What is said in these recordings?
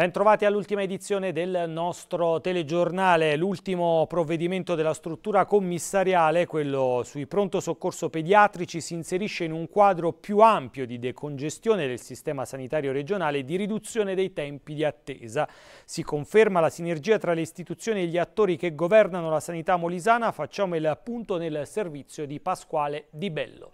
Bentrovati all'ultima edizione del nostro telegiornale, l'ultimo provvedimento della struttura commissariale, quello sui pronto soccorso pediatrici, si inserisce in un quadro più ampio di decongestione del sistema sanitario regionale e di riduzione dei tempi di attesa. Si conferma la sinergia tra le istituzioni e gli attori che governano la sanità molisana, facciamo il punto nel servizio di Pasquale Di Bello.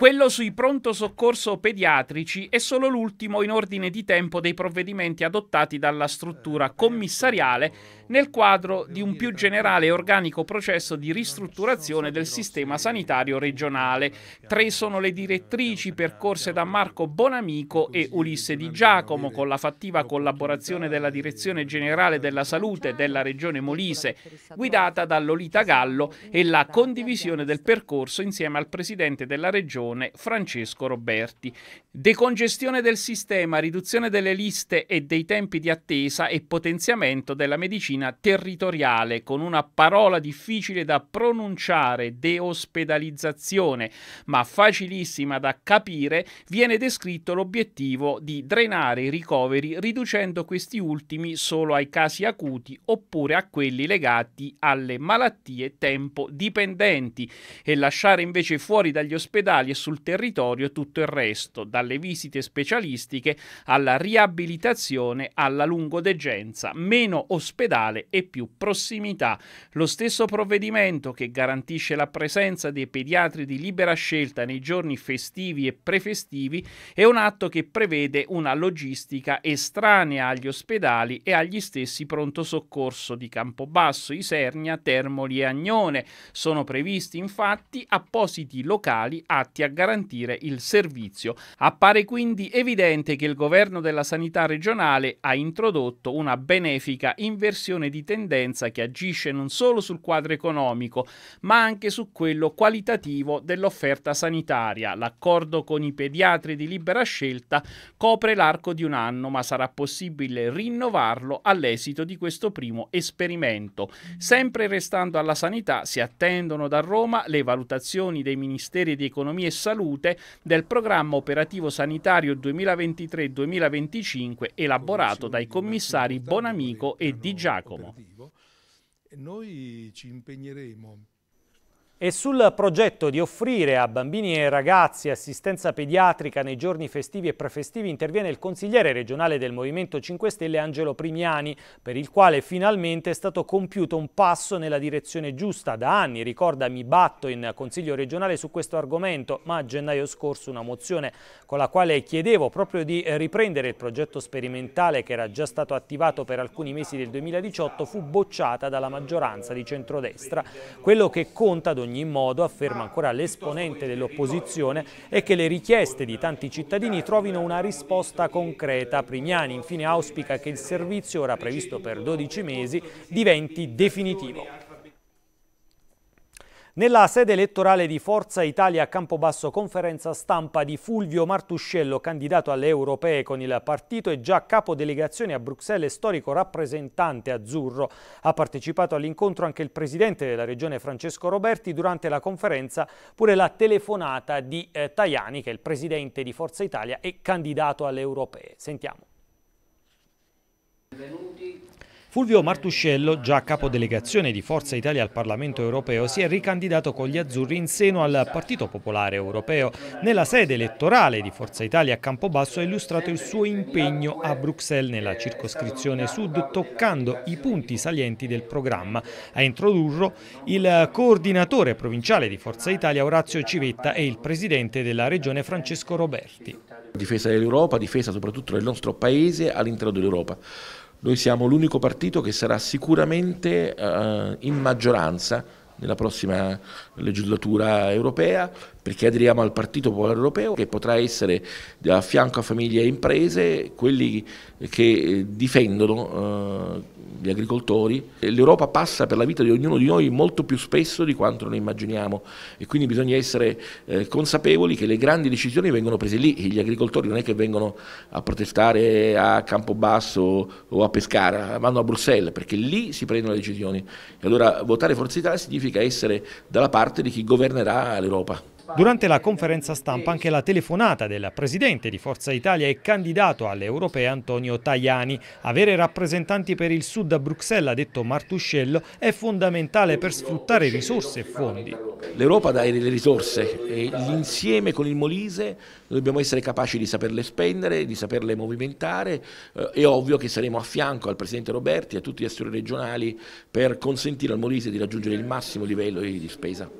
Quello sui pronto soccorso pediatrici è solo l'ultimo in ordine di tempo dei provvedimenti adottati dalla struttura eh, commissariale nel quadro di un più generale e organico processo di ristrutturazione del sistema sanitario regionale. Tre sono le direttrici percorse da Marco Bonamico e Ulisse Di Giacomo con la fattiva collaborazione della Direzione Generale della Salute della Regione Molise, guidata da Lolita Gallo e la condivisione del percorso insieme al Presidente della Regione Leone Francesco Roberti, Decongestione del sistema, riduzione delle liste e dei tempi di attesa e potenziamento della medicina territoriale, con una parola difficile da pronunciare, deospedalizzazione, ma facilissima da capire, viene descritto l'obiettivo di drenare i ricoveri riducendo questi ultimi solo ai casi acuti oppure a quelli legati alle malattie tempo dipendenti e lasciare invece fuori dagli ospedali e sul territorio tutto il resto, dalle visite specialistiche alla riabilitazione alla lungodegenza, meno ospedale e più prossimità. Lo stesso provvedimento che garantisce la presenza dei pediatri di libera scelta nei giorni festivi e prefestivi è un atto che prevede una logistica estranea agli ospedali e agli stessi pronto soccorso di Campobasso, Isernia, Termoli e Agnone. Sono previsti infatti appositi locali atti a garantire il servizio. A Appare quindi evidente che il governo della sanità regionale ha introdotto una benefica inversione di tendenza che agisce non solo sul quadro economico, ma anche su quello qualitativo dell'offerta sanitaria. L'accordo con i pediatri di libera scelta copre l'arco di un anno, ma sarà possibile rinnovarlo all'esito di questo primo esperimento. Sempre restando alla sanità, si attendono da Roma le valutazioni dei Ministeri di Economia e Salute del programma operativo preventivo sanitario 2023-2025 elaborato dai commissari Bonamico e Di Giacomo. Noi ci impegneremo e sul progetto di offrire a bambini e ragazzi assistenza pediatrica nei giorni festivi e prefestivi interviene il consigliere regionale del Movimento 5 Stelle Angelo Primiani, per il quale finalmente è stato compiuto un passo nella direzione giusta. Da anni, ricorda, mi batto in Consiglio regionale su questo argomento, ma a gennaio scorso una mozione con la quale chiedevo proprio di riprendere il progetto sperimentale che era già stato attivato per alcuni mesi del 2018 fu bocciata dalla maggioranza di centrodestra. Quello che conta ad ogni ogni modo, afferma ancora l'esponente dell'opposizione, è che le richieste di tanti cittadini trovino una risposta concreta. Prignani infine auspica che il servizio, ora previsto per 12 mesi, diventi definitivo. Nella sede elettorale di Forza Italia a Campobasso conferenza stampa di Fulvio Martuscello, candidato alle europee con il partito e già capodelegazione a Bruxelles, storico rappresentante azzurro. Ha partecipato all'incontro anche il presidente della regione Francesco Roberti durante la conferenza pure la telefonata di eh, Tajani che è il presidente di Forza Italia e candidato alle europee. Sentiamo. Benvenuti Fulvio Martuscello, già capodelegazione di Forza Italia al Parlamento europeo, si è ricandidato con gli azzurri in seno al Partito Popolare Europeo. Nella sede elettorale di Forza Italia a Campobasso ha illustrato il suo impegno a Bruxelles nella circoscrizione sud, toccando i punti salienti del programma. A introdurlo il coordinatore provinciale di Forza Italia Orazio Civetta e il presidente della regione Francesco Roberti. Difesa dell'Europa, difesa soprattutto del nostro paese all'interno dell'Europa. Noi siamo l'unico partito che sarà sicuramente eh, in maggioranza nella prossima legislatura europea, perché aderiamo al Partito Popolare Europeo che potrà essere a fianco a famiglie e imprese quelli che difendono eh, gli agricoltori, l'Europa passa per la vita di ognuno di noi molto più spesso di quanto noi immaginiamo e quindi bisogna essere eh, consapevoli che le grandi decisioni vengono prese lì, e gli agricoltori non è che vengono a protestare a Campobasso o a Pescara, vanno a Bruxelles perché lì si prendono le decisioni e allora votare Forza Italia significa essere dalla parte di chi governerà l'Europa. Durante la conferenza stampa anche la telefonata del presidente di Forza Italia e candidato alle europee Antonio Tajani. Avere rappresentanti per il sud a Bruxelles, ha detto Martuscello, è fondamentale per sfruttare risorse e fondi. L'Europa dà le risorse e l'insieme con il Molise dobbiamo essere capaci di saperle spendere, di saperle movimentare. Eh, è ovvio che saremo a fianco al presidente Roberti e a tutti gli assessori regionali per consentire al Molise di raggiungere il massimo livello di spesa.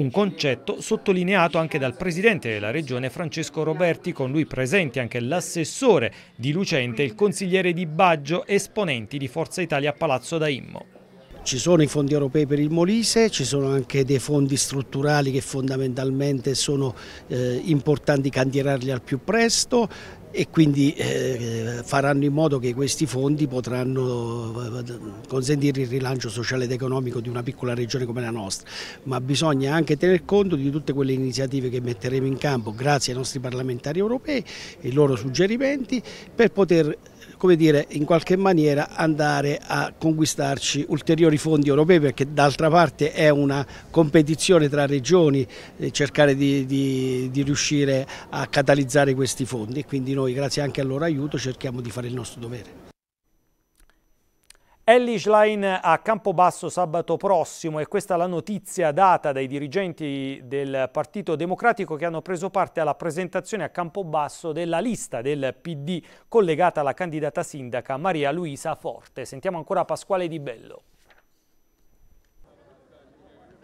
Un concetto sottolineato anche dal presidente della regione Francesco Roberti, con lui presenti anche l'assessore di Lucente, il consigliere di Baggio, esponenti di Forza Italia a Palazzo Daimmo. Ci sono i fondi europei per il Molise, ci sono anche dei fondi strutturali che fondamentalmente sono eh, importanti cantierarli al più presto, e quindi eh, faranno in modo che questi fondi potranno eh, consentire il rilancio sociale ed economico di una piccola regione come la nostra, ma bisogna anche tener conto di tutte quelle iniziative che metteremo in campo grazie ai nostri parlamentari europei, e i loro suggerimenti, per poter come dire, in qualche maniera andare a conquistarci ulteriori fondi europei perché d'altra parte è una competizione tra regioni eh, cercare di, di, di riuscire a catalizzare questi fondi e quindi noi grazie anche al loro aiuto cerchiamo di fare il nostro dovere. Ellie Line a Campobasso sabato prossimo e questa è la notizia data dai dirigenti del Partito Democratico che hanno preso parte alla presentazione a Campobasso della lista del PD collegata alla candidata sindaca Maria Luisa Forte. Sentiamo ancora Pasquale Di Bello.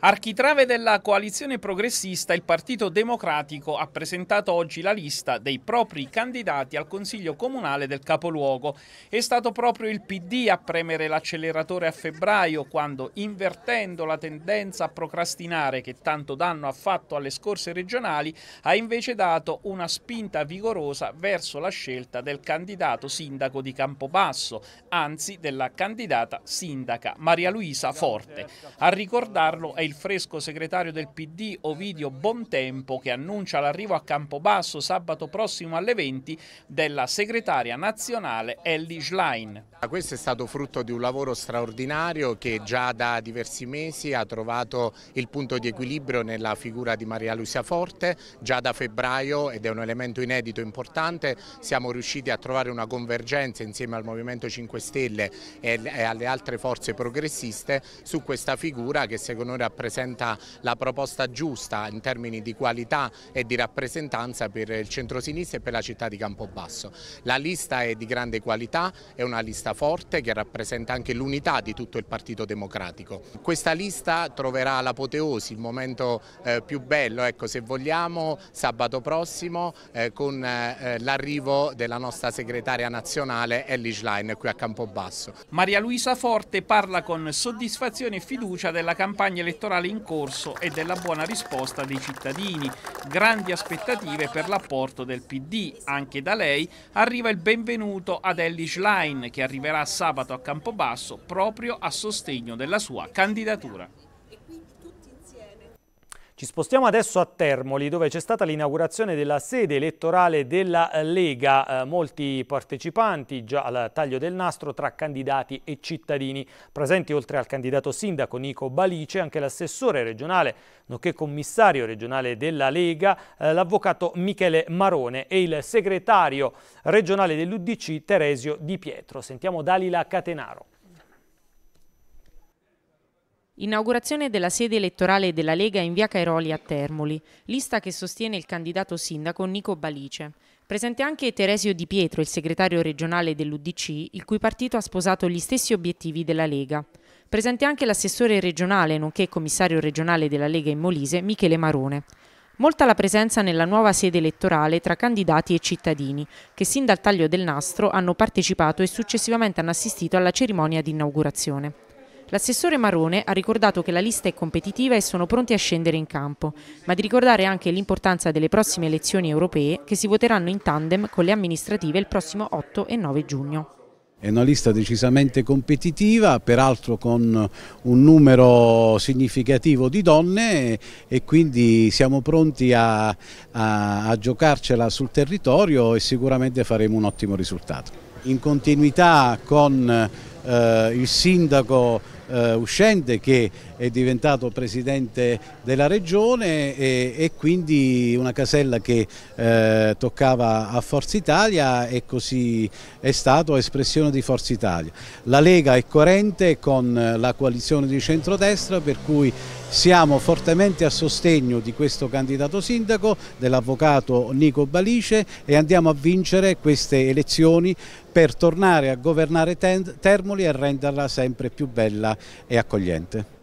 Architrave della coalizione progressista, il Partito Democratico ha presentato oggi la lista dei propri candidati al Consiglio Comunale del Capoluogo. È stato proprio il PD a premere l'acceleratore a febbraio quando, invertendo la tendenza a procrastinare che tanto danno ha fatto alle scorse regionali, ha invece dato una spinta vigorosa verso la scelta del candidato sindaco di Campobasso, anzi della candidata sindaca Maria Luisa Forte. A ricordarlo è il fresco segretario del PD Ovidio Bontempo che annuncia l'arrivo a Campobasso sabato prossimo alle 20 della segretaria nazionale Ellie Schlein. Questo è stato frutto di un lavoro straordinario che già da diversi mesi ha trovato il punto di equilibrio nella figura di Maria Lucia Forte, già da febbraio ed è un elemento inedito importante siamo riusciti a trovare una convergenza insieme al Movimento 5 Stelle e alle altre forze progressiste su questa figura che secondo noi rappresenta rappresenta la proposta giusta in termini di qualità e di rappresentanza per il centrosinistra e per la città di Campobasso. La lista è di grande qualità, è una lista forte che rappresenta anche l'unità di tutto il Partito Democratico. Questa lista troverà l'apoteosi, il momento eh, più bello, ecco, se vogliamo, sabato prossimo eh, con eh, eh l'arrivo della nostra segretaria nazionale Ellie Schlein qui a Campobasso. Maria Luisa Forte parla con soddisfazione e fiducia della campagna elettorale elettorale in corso e della buona risposta dei cittadini. Grandi aspettative per l'apporto del PD. Anche da lei arriva il benvenuto ad Ellis Line che arriverà sabato a Campobasso proprio a sostegno della sua candidatura. Ci spostiamo adesso a Termoli dove c'è stata l'inaugurazione della sede elettorale della eh, Lega, eh, molti partecipanti già al taglio del nastro tra candidati e cittadini, presenti oltre al candidato sindaco Nico Balice anche l'assessore regionale nonché commissario regionale della Lega, eh, l'avvocato Michele Marone e il segretario regionale dell'Udc Teresio Di Pietro. Sentiamo Dalila Catenaro. Inaugurazione della sede elettorale della Lega in via Cairoli a Termoli, lista che sostiene il candidato sindaco Nico Balice. Presente anche Teresio Di Pietro, il segretario regionale dell'Udc, il cui partito ha sposato gli stessi obiettivi della Lega. Presente anche l'assessore regionale, nonché commissario regionale della Lega in Molise, Michele Marone. Molta la presenza nella nuova sede elettorale tra candidati e cittadini, che sin dal taglio del nastro hanno partecipato e successivamente hanno assistito alla cerimonia di inaugurazione. L'assessore Marone ha ricordato che la lista è competitiva e sono pronti a scendere in campo, ma di ricordare anche l'importanza delle prossime elezioni europee che si voteranno in tandem con le amministrative il prossimo 8 e 9 giugno. È una lista decisamente competitiva, peraltro con un numero significativo di donne e quindi siamo pronti a, a, a giocarcela sul territorio e sicuramente faremo un ottimo risultato. In continuità con eh, il sindaco eh, uscente che è diventato presidente della regione e, e quindi una casella che eh, toccava a Forza Italia e così è stato espressione di Forza Italia. La Lega è coerente con la coalizione di centrodestra per cui siamo fortemente a sostegno di questo candidato sindaco, dell'avvocato Nico Balice e andiamo a vincere queste elezioni per tornare a governare Termoli e renderla sempre più bella e accogliente.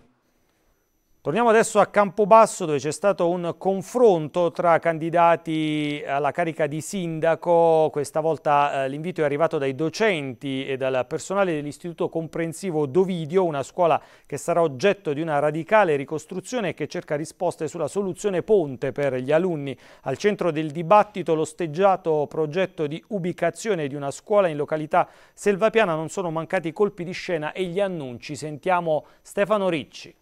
Torniamo adesso a Campobasso dove c'è stato un confronto tra candidati eh, alla carica di sindaco, questa volta eh, l'invito è arrivato dai docenti e dal personale dell'Istituto Comprensivo Dovidio, una scuola che sarà oggetto di una radicale ricostruzione e che cerca risposte sulla soluzione ponte per gli alunni. Al centro del dibattito l'osteggiato progetto di ubicazione di una scuola in località selvapiana non sono mancati colpi di scena e gli annunci. Sentiamo Stefano Ricci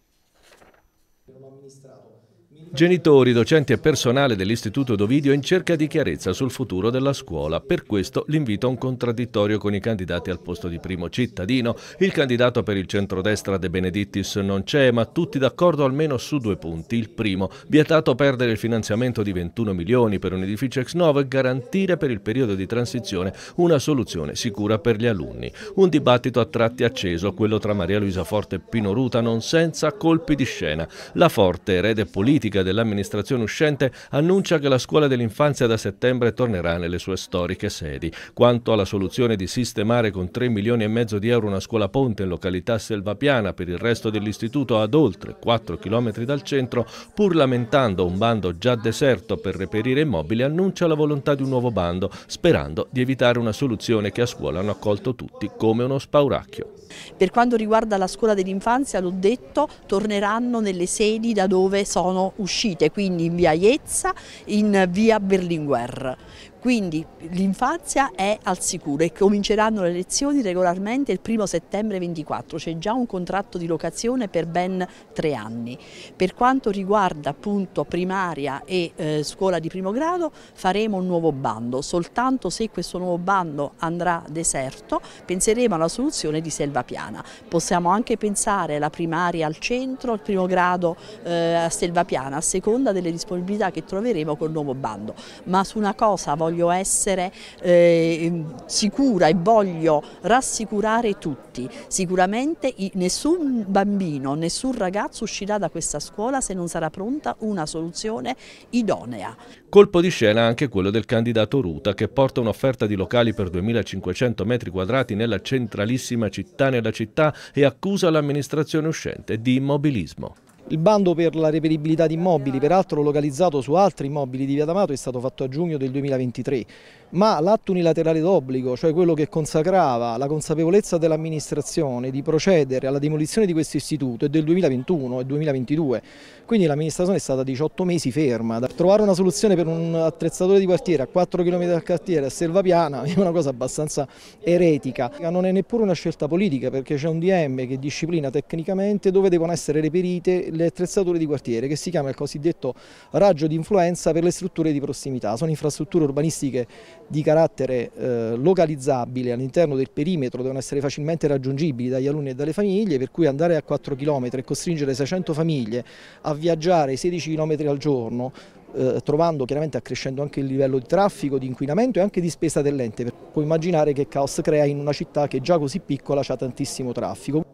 che non ho amministrato Genitori, docenti e personale dell'Istituto Dovidio in cerca di chiarezza sul futuro della scuola. Per questo l'invito a un contraddittorio con i candidati al posto di primo cittadino. Il candidato per il centrodestra De Benedittis non c'è, ma tutti d'accordo almeno su due punti. Il primo, vietato perdere il finanziamento di 21 milioni per un edificio ex novo e garantire per il periodo di transizione una soluzione sicura per gli alunni. Un dibattito a tratti acceso, quello tra Maria Luisa Forte e Pino Ruta, non senza colpi di scena. La Forte, erede politica politica dell'amministrazione uscente annuncia che la scuola dell'infanzia da settembre tornerà nelle sue storiche sedi. Quanto alla soluzione di sistemare con 3 milioni e mezzo di euro una scuola ponte in località Selvapiana per il resto dell'istituto ad oltre 4 chilometri dal centro, pur lamentando un bando già deserto per reperire immobili, annuncia la volontà di un nuovo bando, sperando di evitare una soluzione che a scuola hanno accolto tutti come uno spauracchio. Per quanto riguarda la scuola dell'infanzia, l'ho detto, torneranno nelle sedi da dove sono uscite quindi in via Iezza, in via Berlinguer. Quindi l'infanzia è al sicuro e cominceranno le lezioni regolarmente il 1 settembre 24, c'è già un contratto di locazione per ben tre anni. Per quanto riguarda appunto primaria e eh, scuola di primo grado faremo un nuovo bando, soltanto se questo nuovo bando andrà deserto penseremo alla soluzione di Selva Piana. Possiamo anche pensare alla primaria al centro, al primo grado eh, a Selva Piana, a seconda delle disponibilità che troveremo col nuovo bando, ma su una cosa voglio voglio essere eh, ehm, sicura e voglio rassicurare tutti. Sicuramente nessun bambino, nessun ragazzo uscirà da questa scuola se non sarà pronta una soluzione idonea. Colpo di scena anche quello del candidato Ruta che porta un'offerta di locali per 2500 metri quadrati nella centralissima città nella città e accusa l'amministrazione uscente di immobilismo. Il bando per la reperibilità di immobili, peraltro localizzato su altri immobili di Via D'Amato, è stato fatto a giugno del 2023, ma l'atto unilaterale d'obbligo, cioè quello che consacrava la consapevolezza dell'amministrazione di procedere alla demolizione di questo istituto, è del 2021 e 2022, quindi l'amministrazione è stata 18 mesi ferma. Trovare una soluzione per un attrezzatore di quartiere a 4 km dal quartiere a Selvapiana è una cosa abbastanza eretica, non è neppure una scelta politica perché c'è un DM che disciplina tecnicamente dove devono essere reperite le attrezzature di quartiere che si chiama il cosiddetto raggio di influenza per le strutture di prossimità. Sono infrastrutture urbanistiche di carattere eh, localizzabile all'interno del perimetro, devono essere facilmente raggiungibili dagli alunni e dalle famiglie, per cui andare a 4 km e costringere 600 famiglie a viaggiare 16 km al giorno eh, trovando chiaramente accrescendo anche il livello di traffico, di inquinamento e anche di spesa dell'ente. Puoi immaginare che caos crea in una città che già così piccola ha tantissimo traffico.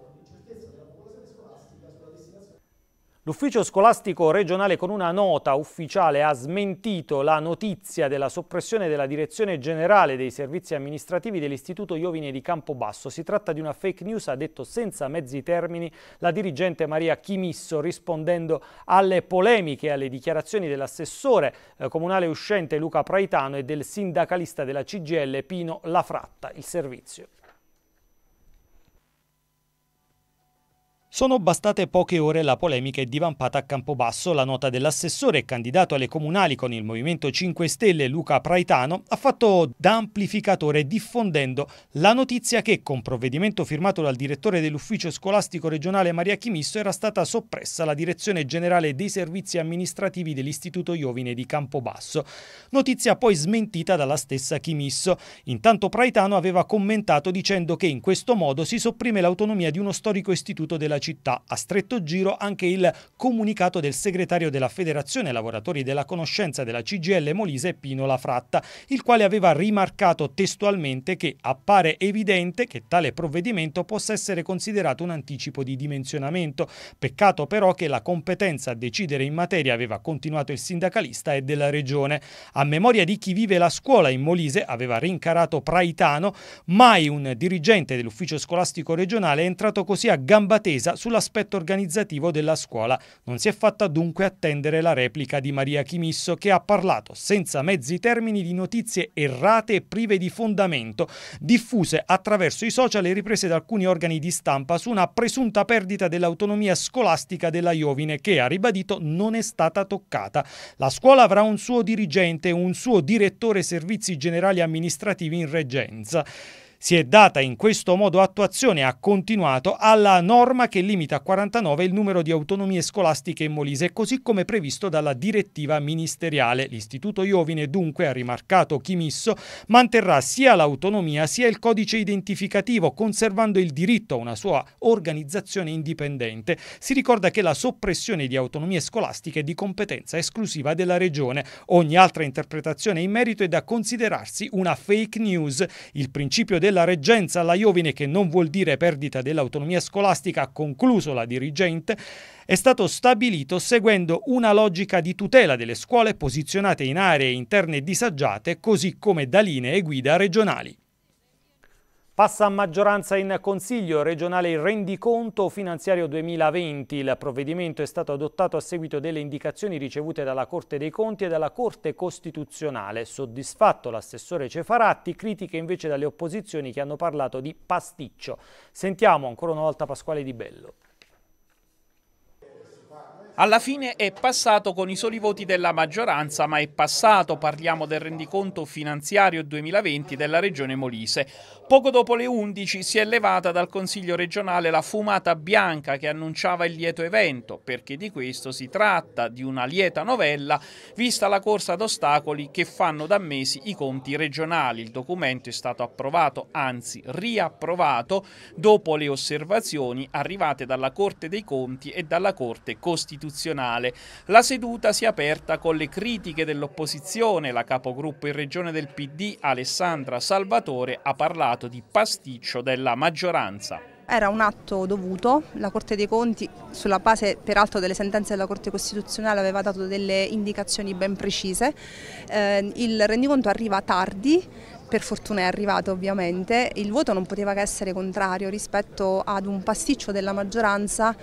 L'ufficio scolastico regionale con una nota ufficiale ha smentito la notizia della soppressione della direzione generale dei servizi amministrativi dell'istituto Iovine di Campobasso. Si tratta di una fake news, ha detto senza mezzi termini la dirigente Maria Chimisso rispondendo alle polemiche e alle dichiarazioni dell'assessore eh, comunale uscente Luca Praitano e del sindacalista della CGL Pino Lafratta. Il servizio. Sono bastate poche ore la polemica è divampata a Campobasso. La nota dell'assessore e candidato alle comunali con il Movimento 5 Stelle Luca Praitano ha fatto da amplificatore diffondendo la notizia che con provvedimento firmato dal direttore dell'ufficio scolastico regionale Maria Chimisso era stata soppressa la direzione generale dei servizi amministrativi dell'Istituto Iovine di Campobasso. Notizia poi smentita dalla stessa Chimisso. Intanto Praitano aveva commentato dicendo che in questo modo si sopprime l'autonomia di uno storico istituto della città città. A stretto giro anche il comunicato del segretario della Federazione Lavoratori della Conoscenza della CGL Molise Pino La Fratta, il quale aveva rimarcato testualmente che appare evidente che tale provvedimento possa essere considerato un anticipo di dimensionamento. Peccato però che la competenza a decidere in materia, aveva continuato il sindacalista, è della regione. A memoria di chi vive la scuola in Molise, aveva rincarato Praitano, mai un dirigente dell'ufficio scolastico regionale è entrato così a gamba tesa precisa sull'aspetto organizzativo della scuola. Non si è fatta dunque attendere la replica di Maria Chimisso che ha parlato senza mezzi termini di notizie errate e prive di fondamento, diffuse attraverso i social e riprese da alcuni organi di stampa su una presunta perdita dell'autonomia scolastica della Iovine che, ha ribadito, non è stata toccata. La scuola avrà un suo dirigente, un suo direttore servizi generali amministrativi in reggenza. Si è data in questo modo attuazione, ha continuato, alla norma che limita a 49 il numero di autonomie scolastiche in Molise, così come previsto dalla direttiva ministeriale. L'Istituto Iovine dunque, ha rimarcato Chimisso, manterrà sia l'autonomia sia il codice identificativo, conservando il diritto a una sua organizzazione indipendente. Si ricorda che la soppressione di autonomie scolastiche è di competenza esclusiva della Regione. Ogni altra interpretazione in merito è da considerarsi una fake news. Il principio del della reggenza alla Iovine, che non vuol dire perdita dell'autonomia scolastica, ha concluso la dirigente, è stato stabilito seguendo una logica di tutela delle scuole posizionate in aree interne disagiate, così come da linee guida regionali. Passa a maggioranza in Consiglio regionale il rendiconto finanziario 2020. Il provvedimento è stato adottato a seguito delle indicazioni ricevute dalla Corte dei Conti e dalla Corte Costituzionale. Soddisfatto l'assessore Cefaratti, critiche invece dalle opposizioni che hanno parlato di pasticcio. Sentiamo ancora una volta Pasquale Di Bello. Alla fine è passato con i soli voti della maggioranza, ma è passato, parliamo del rendiconto finanziario 2020 della regione Molise. Poco dopo le 11 si è levata dal Consiglio regionale la fumata bianca che annunciava il lieto evento, perché di questo si tratta, di una lieta novella, vista la corsa ad ostacoli che fanno da mesi i conti regionali. Il documento è stato approvato, anzi riapprovato, dopo le osservazioni arrivate dalla Corte dei Conti e dalla Corte Costituzionale costituzionale. La seduta si è aperta con le critiche dell'opposizione. La capogruppo in regione del PD, Alessandra Salvatore, ha parlato di pasticcio della maggioranza. Era un atto dovuto, la Corte dei Conti sulla base peraltro delle sentenze della Corte Costituzionale aveva dato delle indicazioni ben precise, eh, il rendiconto arriva tardi, per fortuna è arrivato ovviamente, il voto non poteva che essere contrario rispetto ad un pasticcio della maggioranza.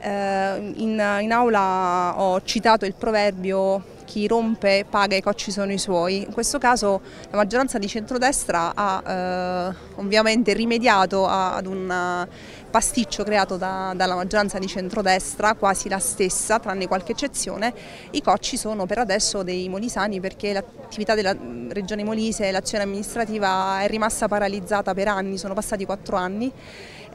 Eh, in, in aula ho citato il proverbio chi rompe paga i cocci sono i suoi. In questo caso la maggioranza di centrodestra ha eh, ovviamente rimediato a, ad un pasticcio creato da, dalla maggioranza di centrodestra, quasi la stessa, tranne qualche eccezione. I cocci sono per adesso dei molisani perché l'attività della Regione Molise e l'azione amministrativa è rimasta paralizzata per anni, sono passati quattro anni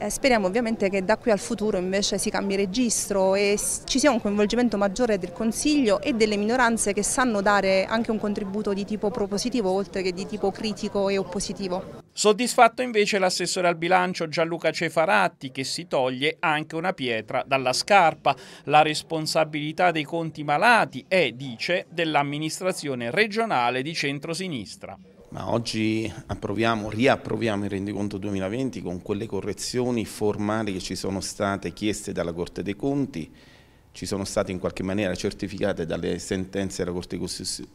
eh, speriamo ovviamente che da qui al futuro invece si cambi registro e ci sia un coinvolgimento maggiore del Consiglio e delle minoranze che sanno dare anche un contributo di tipo propositivo oltre che di tipo critico e oppositivo. Soddisfatto invece l'assessore al bilancio Gianluca Cefaratti che si toglie anche una pietra dalla scarpa. La responsabilità dei conti malati è, dice, dell'amministrazione regionale di centrosinistra ma oggi approviamo, riapproviamo il rendiconto 2020 con quelle correzioni formali che ci sono state chieste dalla Corte dei Conti, ci sono state in qualche maniera certificate dalle sentenze della Corte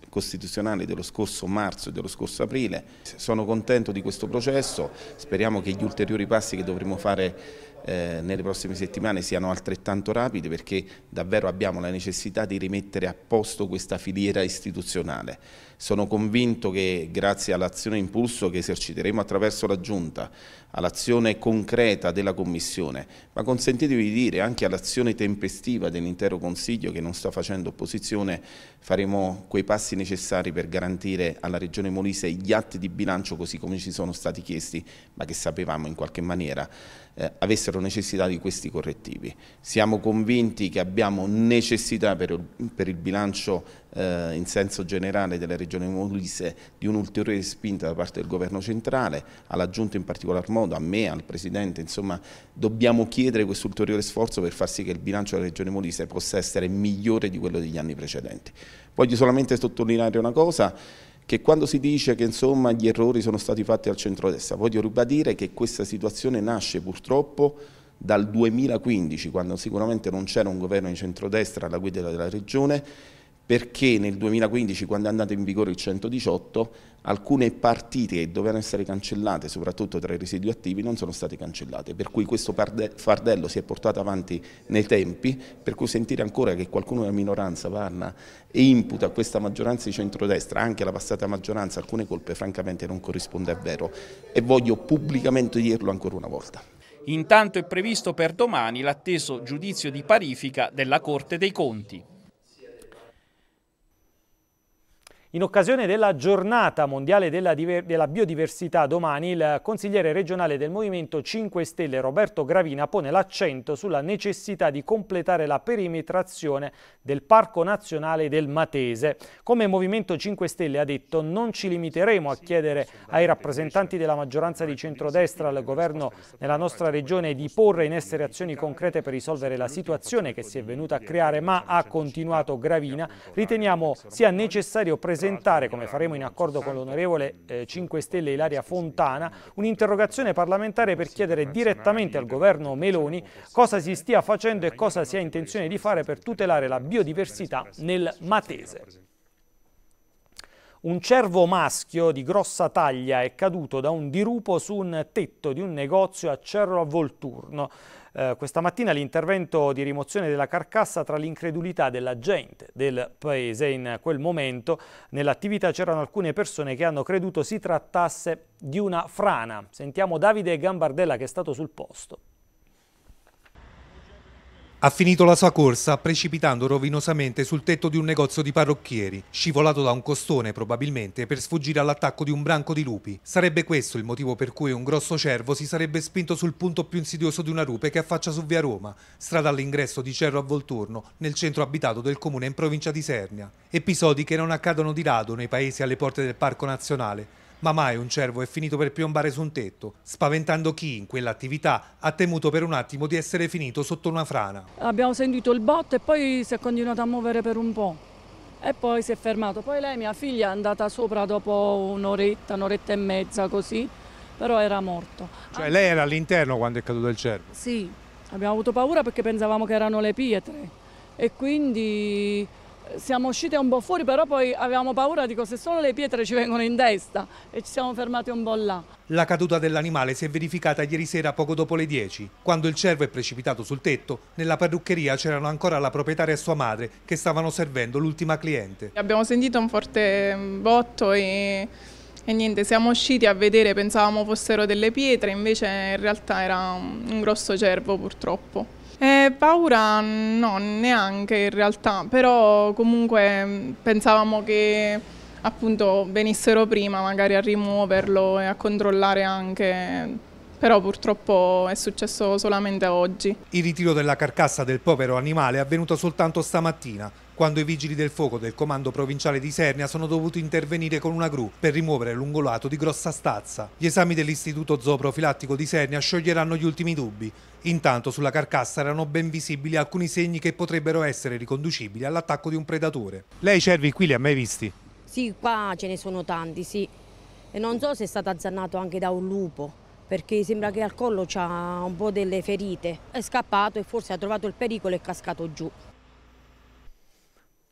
Costituzionale dello scorso marzo e dello scorso aprile. Sono contento di questo processo, speriamo che gli ulteriori passi che dovremo fare eh, nelle prossime settimane siano altrettanto rapidi perché davvero abbiamo la necessità di rimettere a posto questa filiera istituzionale. Sono convinto che grazie all'azione impulso che eserciteremo attraverso la Giunta, all'azione concreta della Commissione, ma consentitevi di dire anche all'azione tempestiva dell'intero Consiglio che non sta facendo opposizione, faremo quei passi necessari per garantire alla Regione Molise gli atti di bilancio così come ci sono stati chiesti, ma che sapevamo in qualche maniera eh, avessero necessità di questi correttivi. Siamo convinti che abbiamo necessità per, per il bilancio eh, in senso generale della regione Molise di un'ulteriore spinta da parte del governo centrale, alla giunta in particolar modo, a me, al Presidente, insomma dobbiamo chiedere questo ulteriore sforzo per far sì che il bilancio della regione Molise possa essere migliore di quello degli anni precedenti. Voglio solamente sottolineare una cosa, che quando si dice che insomma, gli errori sono stati fatti al centro-destra, voglio ribadire che questa situazione nasce purtroppo dal 2015, quando sicuramente non c'era un governo di centrodestra alla guida della regione, perché nel 2015, quando è andato in vigore il 118, alcune partite che dovevano essere cancellate, soprattutto tra i residui attivi, non sono state cancellate, per cui questo fardello si è portato avanti nei tempi, per cui sentire ancora che qualcuno della minoranza parla e imputa a questa maggioranza di centrodestra, anche alla passata maggioranza, alcune colpe francamente non corrisponde a vero e voglio pubblicamente dirlo ancora una volta. Intanto è previsto per domani l'atteso giudizio di parifica della Corte dei Conti. In occasione della giornata mondiale della, della, biodiversità domani, il consigliere regionale del Movimento 5 Stelle Roberto Gravina pone l'accento sulla necessità di completare la perimetrazione del Parco Nazionale del Matese. Come Movimento 5 Stelle ha detto, non ci limiteremo a chiedere ai rappresentanti della maggioranza di centrodestra al governo nella nostra regione di porre in essere azioni concrete per risolvere la situazione che si è venuta a creare, ma ha continuato Gravina, riteniamo sia necessario presentare presentare, come faremo in accordo con l'onorevole 5 eh, Stelle Ilaria Fontana, un'interrogazione parlamentare per chiedere direttamente al governo Meloni cosa si stia facendo e cosa si ha intenzione di fare per tutelare la biodiversità nel Matese. Un cervo maschio di grossa taglia è caduto da un dirupo su un tetto di un negozio a Cerro a Volturno eh, questa mattina l'intervento di rimozione della carcassa tra l'incredulità della gente del paese. In quel momento nell'attività c'erano alcune persone che hanno creduto si trattasse di una frana. Sentiamo Davide Gambardella che è stato sul posto. Ha finito la sua corsa precipitando rovinosamente sul tetto di un negozio di parrucchieri, scivolato da un costone probabilmente per sfuggire all'attacco di un branco di lupi. Sarebbe questo il motivo per cui un grosso cervo si sarebbe spinto sul punto più insidioso di una rupe che affaccia su via Roma, strada all'ingresso di Cerro a Volturno, nel centro abitato del comune in provincia di Sernia. Episodi che non accadono di rado nei paesi alle porte del Parco Nazionale, ma mai un cervo è finito per piombare su un tetto, spaventando chi in quell'attività ha temuto per un attimo di essere finito sotto una frana. Abbiamo sentito il botto e poi si è continuato a muovere per un po' e poi si è fermato. Poi lei, mia figlia, è andata sopra dopo un'oretta, un'oretta e mezza così, però era morto. Cioè lei era all'interno quando è caduto il cervo? Sì, abbiamo avuto paura perché pensavamo che erano le pietre e quindi siamo uscite un po' fuori, però poi avevamo paura, dico se solo le pietre ci vengono in testa e ci siamo fermati un po' là. La caduta dell'animale si è verificata ieri sera poco dopo le 10, quando il cervo è precipitato sul tetto, nella parruccheria c'erano ancora la proprietaria e sua madre che stavano servendo l'ultima cliente. Abbiamo sentito un forte mm, botto e, e niente, siamo usciti a vedere, pensavamo fossero delle pietre, invece in realtà era un grosso cervo purtroppo. Eh, paura no, neanche in realtà, però comunque mm, pensavamo che appunto venissero prima magari a rimuoverlo e a controllare anche però purtroppo è successo solamente oggi. Il ritiro della carcassa del povero animale è avvenuto soltanto stamattina, quando i vigili del fuoco del comando provinciale di Sernia sono dovuti intervenire con una gru per rimuovere l'ungolato di grossa stazza. Gli esami dell'istituto zooprofilattico di Sernia scioglieranno gli ultimi dubbi. Intanto sulla carcassa erano ben visibili alcuni segni che potrebbero essere riconducibili all'attacco di un predatore. Lei cervi qui li ha mai visti? Sì, qua ce ne sono tanti, sì. E non so se è stato azzannato anche da un lupo perché sembra che al collo c'ha un po' delle ferite. È scappato e forse ha trovato il pericolo e è cascato giù.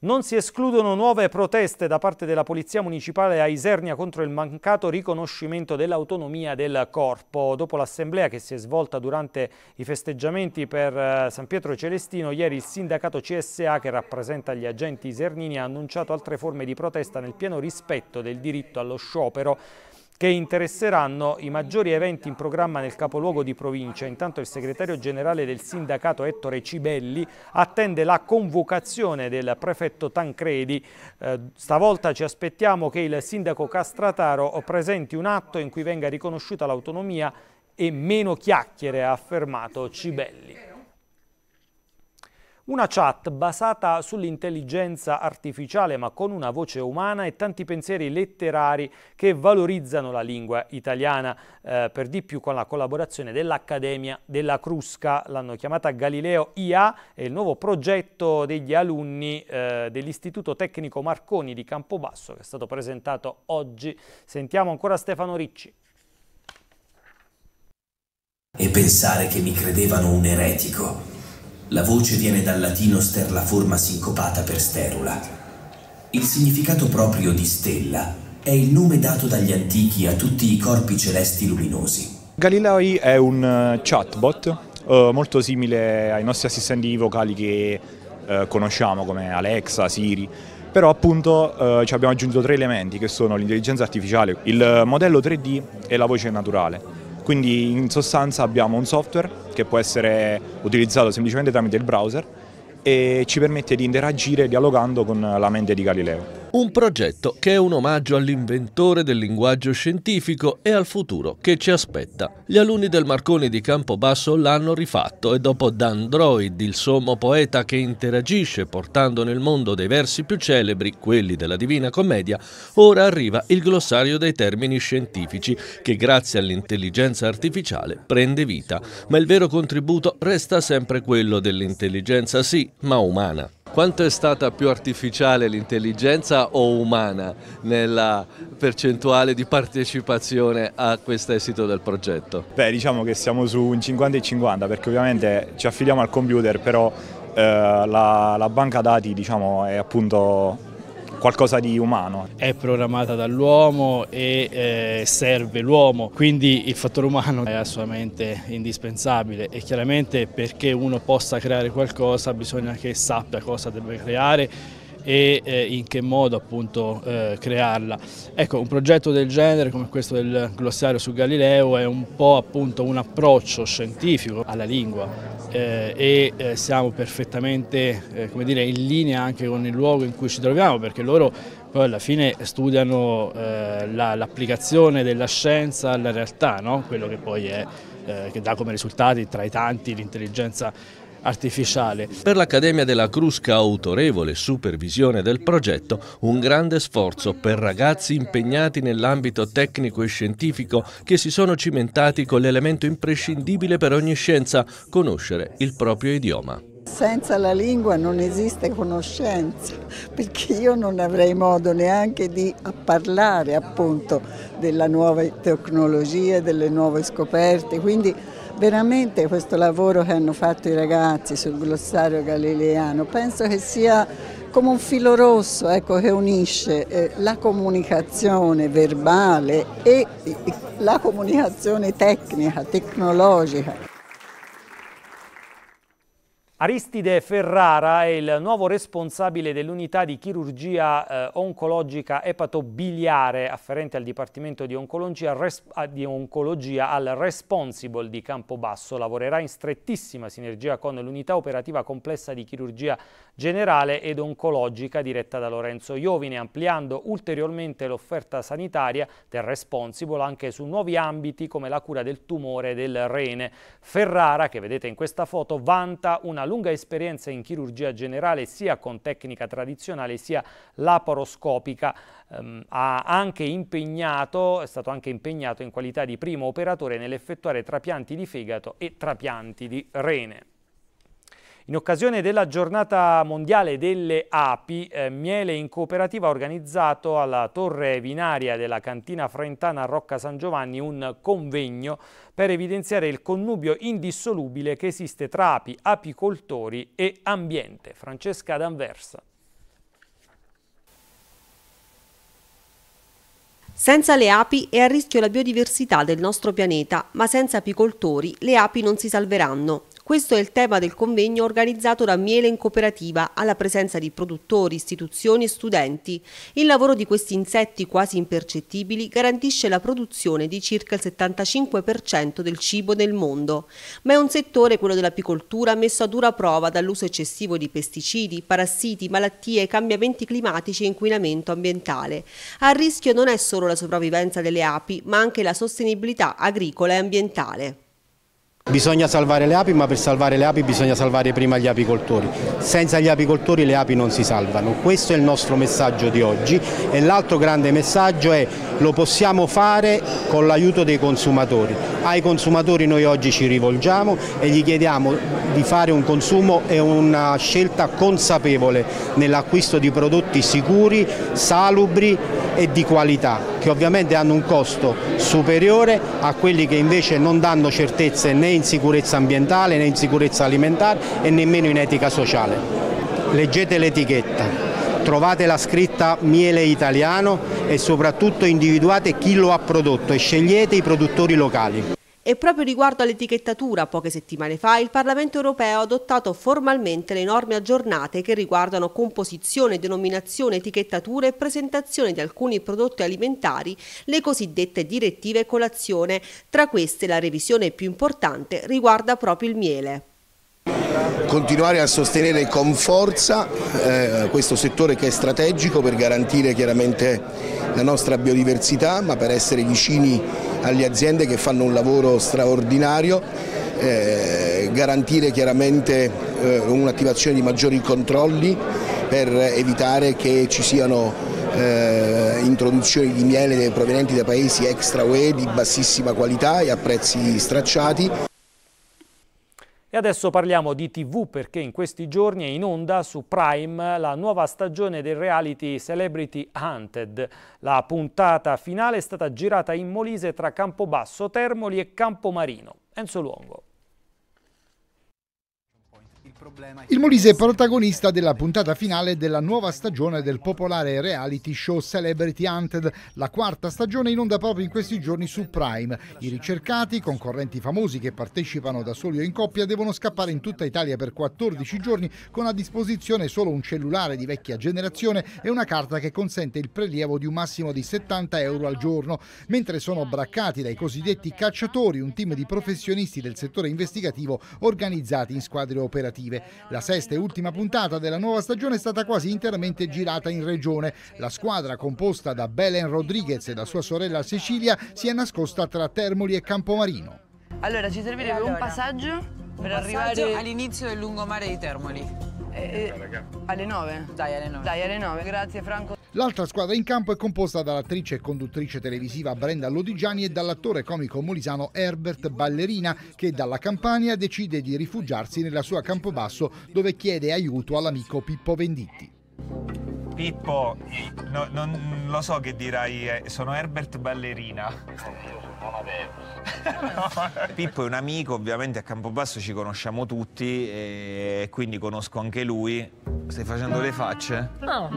Non si escludono nuove proteste da parte della Polizia Municipale a Isernia contro il mancato riconoscimento dell'autonomia del corpo. Dopo l'assemblea che si è svolta durante i festeggiamenti per eh, San Pietro Celestino, ieri il sindacato CSA che rappresenta gli agenti isernini ha annunciato altre forme di protesta nel pieno rispetto del diritto allo sciopero che interesseranno i maggiori eventi in programma nel capoluogo di provincia. Intanto il segretario generale del sindacato Ettore Cibelli attende la convocazione del prefetto Tancredi. Eh, stavolta ci aspettiamo che il sindaco Castrataro presenti un atto in cui venga riconosciuta l'autonomia e meno chiacchiere, ha affermato Cibelli. Una chat basata sull'intelligenza artificiale ma con una voce umana e tanti pensieri letterari che valorizzano la lingua italiana, eh, per di più con la collaborazione dell'Accademia della Crusca, l'hanno chiamata Galileo IA, è il nuovo progetto degli alunni eh, dell'Istituto Tecnico Marconi di Campobasso che è stato presentato oggi. Sentiamo ancora Stefano Ricci e pensare che mi credevano un eretico. La voce viene dal latino sterlaforma sincopata per sterula. Il significato proprio di stella è il nome dato dagli antichi a tutti i corpi celesti luminosi. Galilei è un eh, chatbot eh, molto simile ai nostri assistenti vocali che eh, conosciamo come Alexa, Siri, però appunto eh, ci abbiamo aggiunto tre elementi che sono l'intelligenza artificiale, il modello 3D e la voce naturale. Quindi in sostanza abbiamo un software che può essere utilizzato semplicemente tramite il browser e ci permette di interagire dialogando con la mente di Galileo. Un progetto che è un omaggio all'inventore del linguaggio scientifico e al futuro che ci aspetta. Gli alunni del Marconi di Campobasso l'hanno rifatto e dopo D'Android, il sommo poeta che interagisce portando nel mondo dei versi più celebri, quelli della Divina Commedia, ora arriva il glossario dei termini scientifici che grazie all'intelligenza artificiale prende vita. Ma il vero contributo resta sempre quello dell'intelligenza sì, ma umana. Quanto è stata più artificiale l'intelligenza o umana nella percentuale di partecipazione a questo esito del progetto? Beh, diciamo che siamo su un 50 e 50 perché ovviamente ci affidiamo al computer, però eh, la, la, banca dati diciamo, è appunto qualcosa di umano. È programmata dall'uomo e eh, serve l'uomo, quindi il fattore umano è assolutamente indispensabile e chiaramente perché uno possa creare qualcosa bisogna che sappia cosa deve creare e eh, in che modo appunto eh, crearla. Ecco, un progetto del genere come questo del glossario su Galileo è un po' appunto un approccio scientifico alla lingua eh, e eh, siamo perfettamente eh, come dire, in linea anche con il luogo in cui ci troviamo perché loro poi alla fine studiano eh, l'applicazione la, della scienza alla realtà, no? quello che poi è, che dà come risultati tra i tanti l'intelligenza artificiale. Per l'Accademia della Crusca autorevole supervisione del progetto, un grande sforzo per ragazzi impegnati nell'ambito tecnico e scientifico che si sono cimentati con l'elemento imprescindibile per ogni scienza, conoscere il proprio idioma. Senza la lingua non esiste conoscenza, perché io non avrei modo neanche di parlare appunto della nuova tecnologia, delle nuove scoperte, quindi veramente questo lavoro che hanno fatto i ragazzi sul glossario galileano, penso che sia come un filo rosso ecco, che unisce eh, la comunicazione verbale e la comunicazione tecnica, tecnologica. Aristide Ferrara è il nuovo responsabile dell'unità di chirurgia eh, oncologica epatobiliare afferente al Dipartimento di Oncologia, res, ah, di Oncologia al Responsible di Campobasso. Lavorerà in strettissima sinergia con l'unità operativa complessa di chirurgia generale ed oncologica diretta da Lorenzo Iovine, ampliando ulteriormente l'offerta sanitaria del Responsible anche su nuovi ambiti come la cura del tumore del rene. Ferrara, che vedete in questa foto, vanta una lunga esperienza in chirurgia generale sia con tecnica tradizionale sia laparoscopica. Ehm, ha anche impegnato, è stato anche impegnato in qualità di primo operatore nell'effettuare trapianti di fegato e trapianti di rene. In occasione della giornata mondiale delle api, eh, Miele in Cooperativa ha organizzato alla torre vinaria della cantina frentana Rocca San Giovanni un convegno per evidenziare il connubio indissolubile che esiste tra api, apicoltori e ambiente. Francesca D'Anversa. Senza le api è a rischio la biodiversità del nostro pianeta, ma senza apicoltori le api non si salveranno. Questo è il tema del convegno organizzato da Miele in Cooperativa, alla presenza di produttori, istituzioni e studenti. Il lavoro di questi insetti quasi impercettibili garantisce la produzione di circa il 75% del cibo nel mondo. Ma è un settore, quello dell'apicoltura, messo a dura prova dall'uso eccessivo di pesticidi, parassiti, malattie, cambiamenti climatici e inquinamento ambientale. A rischio non è solo la sopravvivenza delle api, ma anche la sostenibilità agricola e ambientale. Bisogna salvare le api, ma per salvare le api bisogna salvare prima gli apicoltori. Senza gli apicoltori le api non si salvano. Questo è il nostro messaggio di oggi e l'altro grande messaggio è lo possiamo fare con l'aiuto dei consumatori. Ai consumatori noi oggi ci rivolgiamo e gli chiediamo di fare un consumo e una scelta consapevole nell'acquisto di prodotti sicuri, salubri e di qualità che ovviamente hanno un costo superiore a quelli che invece non danno certezze né in sicurezza ambientale né in sicurezza alimentare e nemmeno in etica sociale. Leggete l'etichetta trovate la scritta miele italiano e soprattutto individuate chi lo ha prodotto e scegliete i produttori locali. E proprio riguardo all'etichettatura, poche settimane fa il Parlamento europeo ha adottato formalmente le norme aggiornate che riguardano composizione, denominazione, etichettatura e presentazione di alcuni prodotti alimentari, le cosiddette direttive colazione. Tra queste la revisione più importante riguarda proprio il miele continuare a sostenere con forza eh, questo settore che è strategico per garantire chiaramente la nostra biodiversità, ma per essere vicini alle aziende che fanno un lavoro straordinario, eh, garantire chiaramente eh, un'attivazione di maggiori controlli per evitare che ci siano eh, introduzioni di miele provenienti da paesi extra UE di bassissima qualità e a prezzi stracciati. E adesso parliamo di TV perché in questi giorni è in onda su Prime la nuova stagione del reality Celebrity Hunted. La puntata finale è stata girata in Molise tra Campobasso Termoli e Campomarino. Enzo Luongo. Il Molise è protagonista della puntata finale della nuova stagione del popolare reality show Celebrity Hunted, la quarta stagione in onda proprio in questi giorni su Prime. I ricercati, concorrenti famosi che partecipano da soli o in coppia, devono scappare in tutta Italia per 14 giorni con a disposizione solo un cellulare di vecchia generazione e una carta che consente il prelievo di un massimo di 70 euro al giorno. Mentre sono braccati dai cosiddetti cacciatori, un team di professionisti del settore investigativo organizzati in squadre operative consecutive. La sesta e ultima puntata della nuova stagione è stata quasi interamente girata in regione. La squadra composta da Belen Rodriguez e da sua sorella Cecilia si è nascosta tra Termoli e Campomarino. Allora, ci servirebbe allora, un passaggio per passaggio arrivare all'inizio del lungomare di Termoli. Eh, eh, eh alle 9? Dai, alle 9. Dai, alle 9. Grazie Franco. L'altra squadra in campo è composta dall'attrice e conduttrice televisiva Brenda Lodigiani e dall'attore comico molisano Herbert Ballerina che dalla Campania decide di rifugiarsi nella sua Campobasso dove chiede aiuto all'amico Pippo Venditti. Pippo, no, non lo so che dirai, eh, sono Herbert Ballerina. Oh, Io sono Herbert. Pippo è un amico, ovviamente a Campobasso ci conosciamo tutti e eh, quindi conosco anche lui. Stai facendo le facce? No.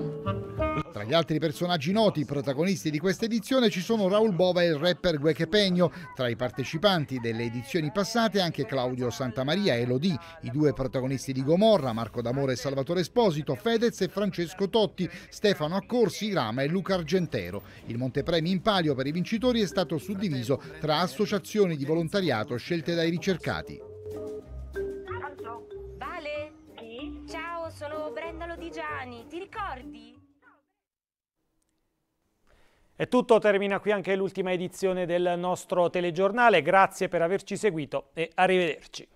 Tra gli altri personaggi noti, protagonisti di questa edizione, ci sono Raul Bova e il rapper Guechepegno. Tra i partecipanti delle edizioni passate anche Claudio Santamaria e Elodie, i due protagonisti di Gomorra, Marco D'Amore e Salvatore Esposito, Fedez e Francesco Totti, Stefano Accorsi, Rama e Luca Argentero. Il montepremi in palio per i vincitori è stato suddiviso tra associazioni azioni di volontariato scelte dai ricercati. Pronto? Vale? Chi? Ciao, sono Brenda Lodigiani, ti ricordi? È tutto, termina qui anche l'ultima edizione del nostro telegiornale. Grazie per averci seguito e arrivederci.